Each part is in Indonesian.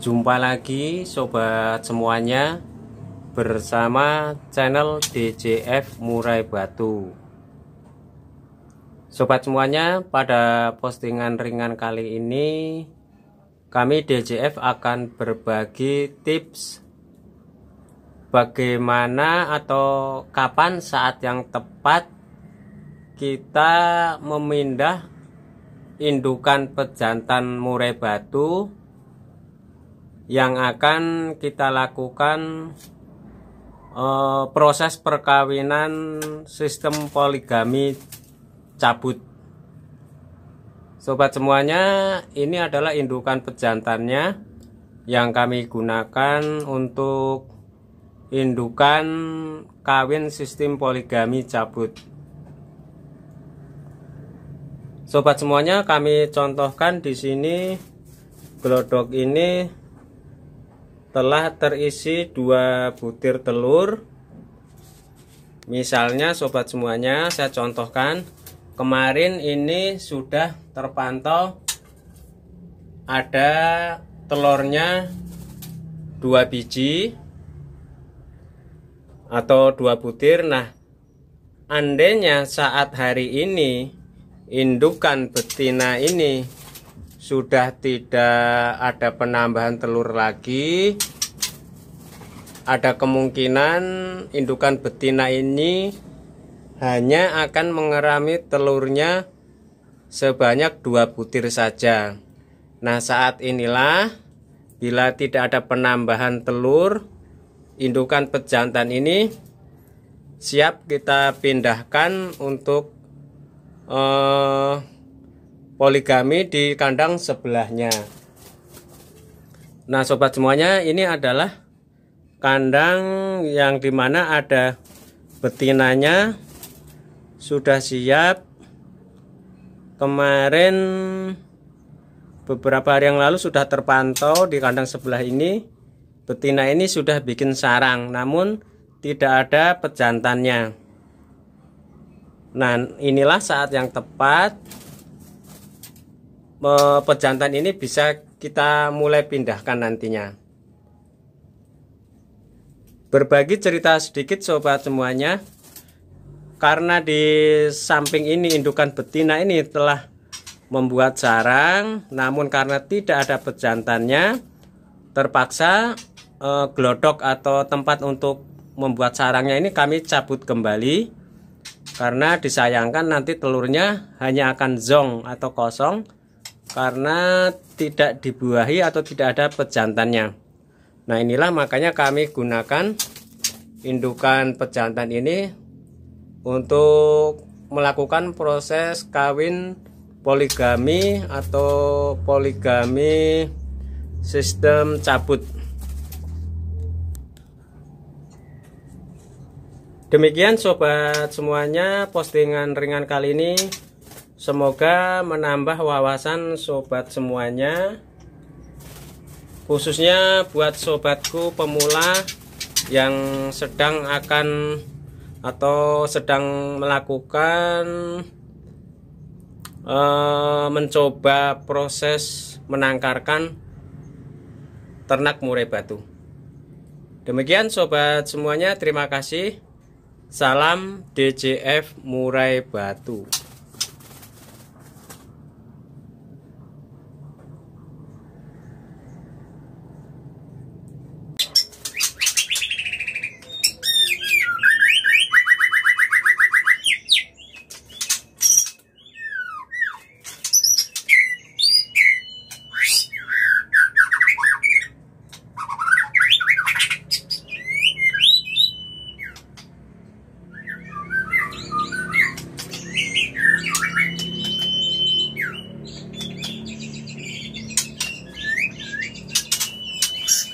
Jumpa lagi sobat semuanya bersama channel DJF Murai Batu. Sobat semuanya, pada postingan ringan kali ini kami DJF akan berbagi tips bagaimana atau kapan saat yang tepat kita memindah indukan pejantan murai batu yang akan kita lakukan e, proses perkawinan sistem poligami cabut sobat semuanya ini adalah indukan pejantannya yang kami gunakan untuk indukan kawin sistem poligami cabut sobat semuanya kami contohkan di sini glodok ini telah terisi dua butir telur misalnya sobat semuanya saya contohkan kemarin ini sudah terpantau ada telurnya dua biji atau dua butir nah andainya saat hari ini indukan betina ini sudah tidak ada penambahan telur lagi ada kemungkinan indukan betina ini hanya akan mengerami telurnya sebanyak dua butir saja. Nah saat inilah bila tidak ada penambahan telur indukan pejantan ini siap kita pindahkan untuk eh, poligami di kandang sebelahnya. Nah sobat semuanya ini adalah kandang yang dimana ada betinanya sudah siap kemarin beberapa hari yang lalu sudah terpantau di kandang sebelah ini betina ini sudah bikin sarang namun tidak ada pejantannya nah inilah saat yang tepat pejantan ini bisa kita mulai pindahkan nantinya berbagi cerita sedikit sobat semuanya karena di samping ini indukan betina ini telah membuat sarang namun karena tidak ada pejantannya terpaksa e, eh, gelodok atau tempat untuk membuat sarangnya ini kami cabut kembali karena disayangkan nanti telurnya hanya akan zong atau kosong karena tidak dibuahi atau tidak ada pejantannya nah inilah makanya kami gunakan indukan pejantan ini untuk melakukan proses kawin poligami atau poligami sistem cabut. Demikian sobat semuanya postingan ringan kali ini. Semoga menambah wawasan sobat semuanya. Khususnya buat sobatku pemula yang sedang akan atau sedang melakukan eh, mencoba proses menangkarkan ternak murai batu. Demikian sobat semuanya, terima kasih. Salam DJF Murai Batu.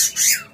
Thank you.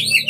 you